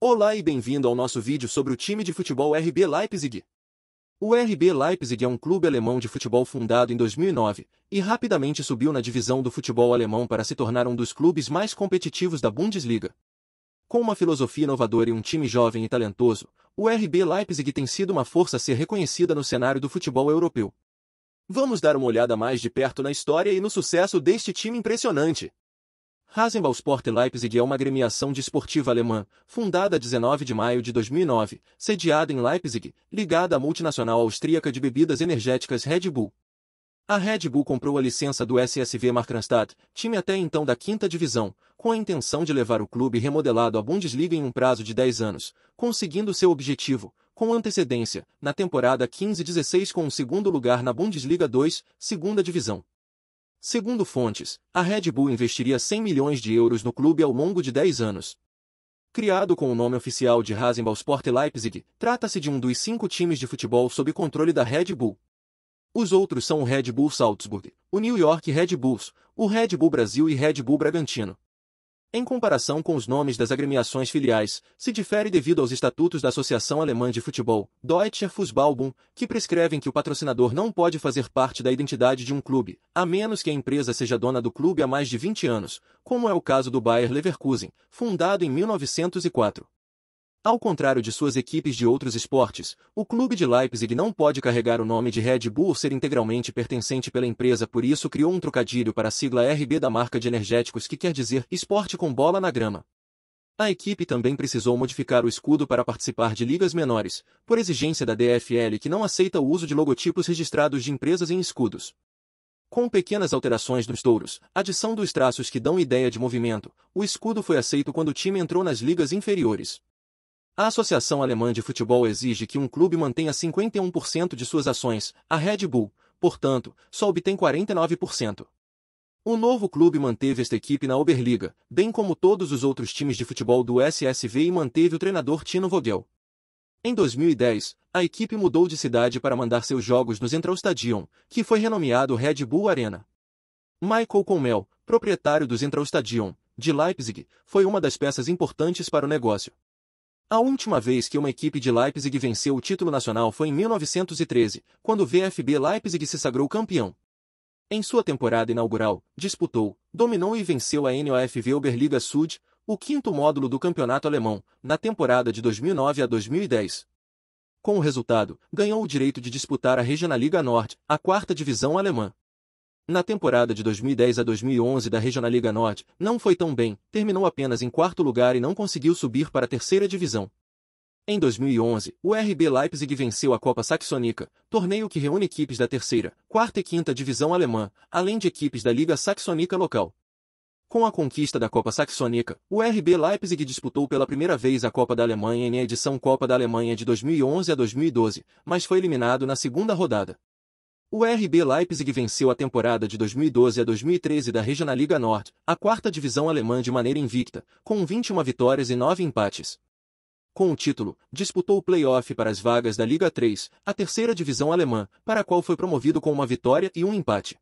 Olá e bem-vindo ao nosso vídeo sobre o time de futebol RB Leipzig. O RB Leipzig é um clube alemão de futebol fundado em 2009 e rapidamente subiu na divisão do futebol alemão para se tornar um dos clubes mais competitivos da Bundesliga. Com uma filosofia inovadora e um time jovem e talentoso, o RB Leipzig tem sido uma força a ser reconhecida no cenário do futebol europeu. Vamos dar uma olhada mais de perto na história e no sucesso deste time impressionante. Rasenball Sport Leipzig é uma agremiação desportiva alemã, fundada 19 de maio de 2009, sediada em Leipzig, ligada à multinacional austríaca de bebidas energéticas Red Bull. A Red Bull comprou a licença do SSV Markranstadt, time até então da quinta divisão, com a intenção de levar o clube remodelado à Bundesliga em um prazo de 10 anos, conseguindo seu objetivo, com antecedência, na temporada 15-16 com o segundo lugar na Bundesliga 2, segunda divisão. Segundo fontes, a Red Bull investiria 100 milhões de euros no clube ao longo de 10 anos. Criado com o nome oficial de Rasenball Leipzig, trata-se de um dos cinco times de futebol sob controle da Red Bull. Os outros são o Red Bull Salzburg, o New York Red Bulls, o Red Bull Brasil e Red Bull Bragantino. Em comparação com os nomes das agremiações filiais, se difere devido aos estatutos da Associação Alemã de Futebol, Deutscher Fußballbund, que prescrevem que o patrocinador não pode fazer parte da identidade de um clube, a menos que a empresa seja dona do clube há mais de 20 anos, como é o caso do Bayer Leverkusen, fundado em 1904. Ao contrário de suas equipes de outros esportes, o clube de Leipzig não pode carregar o nome de Red Bull ser integralmente pertencente pela empresa por isso criou um trocadilho para a sigla RB da marca de energéticos que quer dizer esporte com bola na grama. A equipe também precisou modificar o escudo para participar de ligas menores, por exigência da DFL que não aceita o uso de logotipos registrados de empresas em escudos. Com pequenas alterações nos touros, adição dos traços que dão ideia de movimento, o escudo foi aceito quando o time entrou nas ligas inferiores. A Associação Alemã de Futebol exige que um clube mantenha 51% de suas ações, a Red Bull, portanto, só obtém 49%. O novo clube manteve esta equipe na Oberliga, bem como todos os outros times de futebol do SSV e manteve o treinador Tino Vogel. Em 2010, a equipe mudou de cidade para mandar seus jogos no Zentralstadion, que foi renomeado Red Bull Arena. Michael Comel, proprietário do Zentralstadion, de Leipzig, foi uma das peças importantes para o negócio. A última vez que uma equipe de Leipzig venceu o título nacional foi em 1913, quando o VfB Leipzig se sagrou campeão. Em sua temporada inaugural, disputou, dominou e venceu a NOFV Oberliga Sud, o quinto módulo do campeonato alemão, na temporada de 2009 a 2010. Com o resultado, ganhou o direito de disputar a Regionalliga Norte, a quarta divisão alemã. Na temporada de 2010 a 2011 da Regionalliga Norte, não foi tão bem, terminou apenas em quarto lugar e não conseguiu subir para a terceira divisão. Em 2011, o RB Leipzig venceu a Copa Saxônica, torneio que reúne equipes da terceira, quarta e quinta divisão alemã, além de equipes da Liga Saxônica local. Com a conquista da Copa Saxônica, o RB Leipzig disputou pela primeira vez a Copa da Alemanha na edição Copa da Alemanha de 2011 a 2012, mas foi eliminado na segunda rodada. O RB Leipzig venceu a temporada de 2012 a 2013 da Regionalliga Norte, a quarta divisão alemã de maneira invicta, com 21 vitórias e 9 empates. Com o título, disputou o play-off para as vagas da Liga 3, a terceira divisão alemã, para a qual foi promovido com uma vitória e um empate.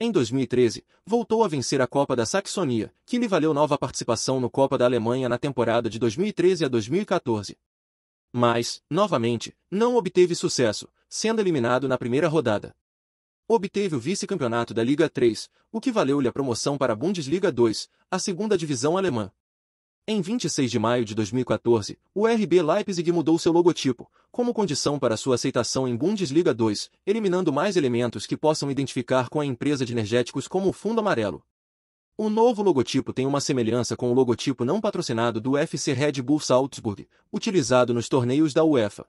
Em 2013, voltou a vencer a Copa da Saxonia, que lhe valeu nova participação no Copa da Alemanha na temporada de 2013 a 2014 mas, novamente, não obteve sucesso, sendo eliminado na primeira rodada. Obteve o vice-campeonato da Liga 3, o que valeu-lhe a promoção para a Bundesliga 2, a segunda divisão alemã. Em 26 de maio de 2014, o RB Leipzig mudou seu logotipo, como condição para sua aceitação em Bundesliga 2, eliminando mais elementos que possam identificar com a empresa de energéticos como o fundo amarelo. O novo logotipo tem uma semelhança com o logotipo não patrocinado do FC Red Bull Salzburg, utilizado nos torneios da UEFA.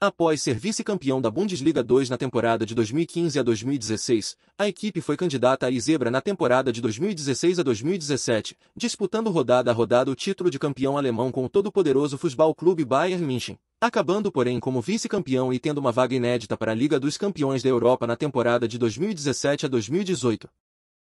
Após ser vice-campeão da Bundesliga 2 na temporada de 2015 a 2016, a equipe foi candidata à zebra na temporada de 2016 a 2017, disputando rodada a rodada o título de campeão alemão com o todo-poderoso Futebol Clube Bayern München, acabando porém como vice-campeão e tendo uma vaga inédita para a Liga dos Campeões da Europa na temporada de 2017 a 2018.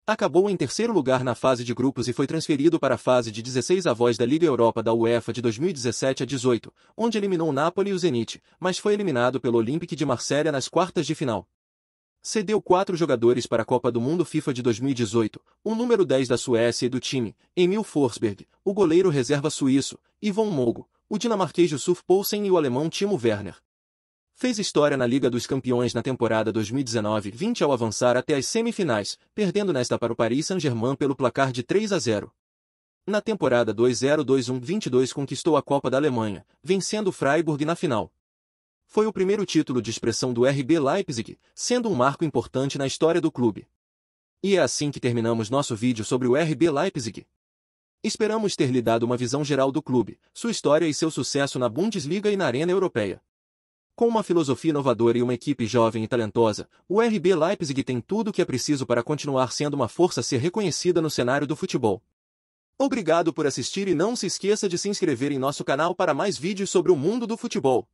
Acabou em terceiro lugar na fase de grupos e foi transferido para a fase de 16 avós da Liga Europa da UEFA de 2017 a 18, onde eliminou o Napoli e o Zenit, mas foi eliminado pelo Olympique de Marselha nas quartas de final. Cedeu quatro jogadores para a Copa do Mundo FIFA de 2018, o número 10 da Suécia e do time, Emil Forsberg, o goleiro reserva suíço, Ivan Mogo, o dinamarquês Yusuf Poulsen e o alemão Timo Werner, Fez história na Liga dos Campeões na temporada 2019-20 ao avançar até as semifinais, perdendo nesta para o Paris Saint-Germain pelo placar de 3 a 0. Na temporada 2021-22 conquistou a Copa da Alemanha, vencendo o Freiburg na final. Foi o primeiro título de expressão do RB Leipzig, sendo um marco importante na história do clube. E é assim que terminamos nosso vídeo sobre o RB Leipzig. Esperamos ter lhe dado uma visão geral do clube, sua história e seu sucesso na Bundesliga e na Arena Europeia. Com uma filosofia inovadora e uma equipe jovem e talentosa, o RB Leipzig tem tudo o que é preciso para continuar sendo uma força a ser reconhecida no cenário do futebol. Obrigado por assistir e não se esqueça de se inscrever em nosso canal para mais vídeos sobre o mundo do futebol.